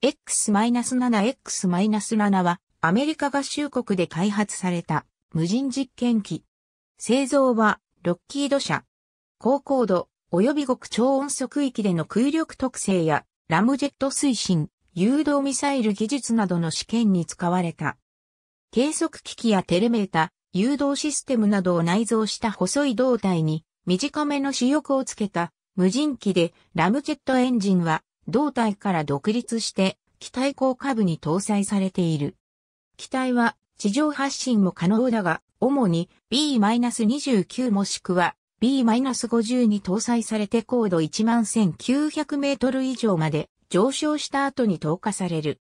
X-7X-7 はアメリカ合衆国で開発された無人実験機。製造はロッキード社。高高度及び極超音速域での空力特性やラムジェット推進、誘導ミサイル技術などの試験に使われた。計測機器やテレメータ、誘導システムなどを内蔵した細い胴体に短めの主翼をつけた無人機でラムジェットエンジンは胴体から独立して機体降下部に搭載されている。機体は地上発進も可能だが、主に B-29 もしくは B-50 に搭載されて高度11900メートル以上まで上昇した後に投下される。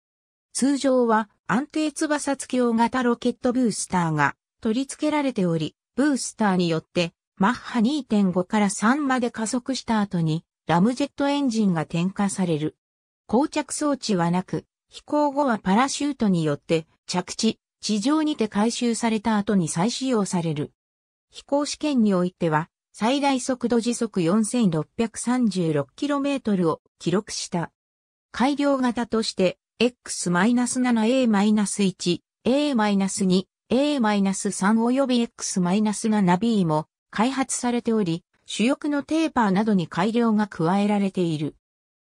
通常は安定翼付き大型ロケットブースターが取り付けられており、ブースターによってマッハ2.5から3まで加速した後にラムジェットエンジンが点火される。膠着装置はなく、飛行後はパラシュートによって着地、地上にて回収された後に再使用される。飛行試験においては、最大速度時速 4636km を記録した。改良型として、X-7A-1、A-2、A-3 及び X-7B も開発されており、主翼のテーパーなどに改良が加えられている。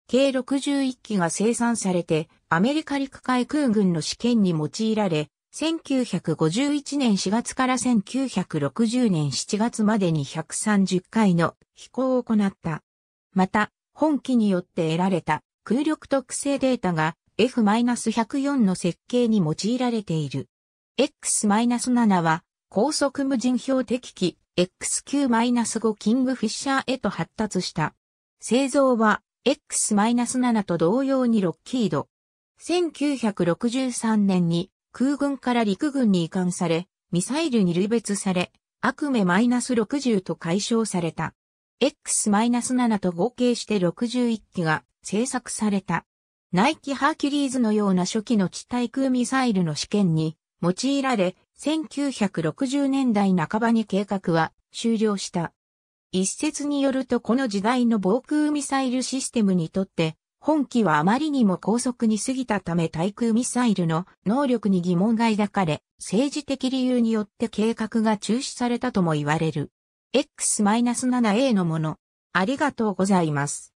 計61機が生産されて、アメリカ陸海空軍の試験に用いられ、1951年4月から1960年7月までに130回の飛行を行った。また、本機によって得られた空力特性データが F-104 の設計に用いられている。X-7 は高速無人標的機 XQ-5 キングフィッシャーへと発達した。製造は X-7 と同様にロッキード。1963年に空軍から陸軍に移管され、ミサイルに類別され、悪メ -60 と解消された。X-7 と合計して61機が製作された。ナイキハーキュリーズのような初期の地対空ミサイルの試験に用いられ、1960年代半ばに計画は終了した。一説によるとこの時代の防空ミサイルシステムにとって、本機はあまりにも高速に過ぎたため対空ミサイルの能力に疑問が抱かれ、政治的理由によって計画が中止されたとも言われる。X-7A のもの。ありがとうございます。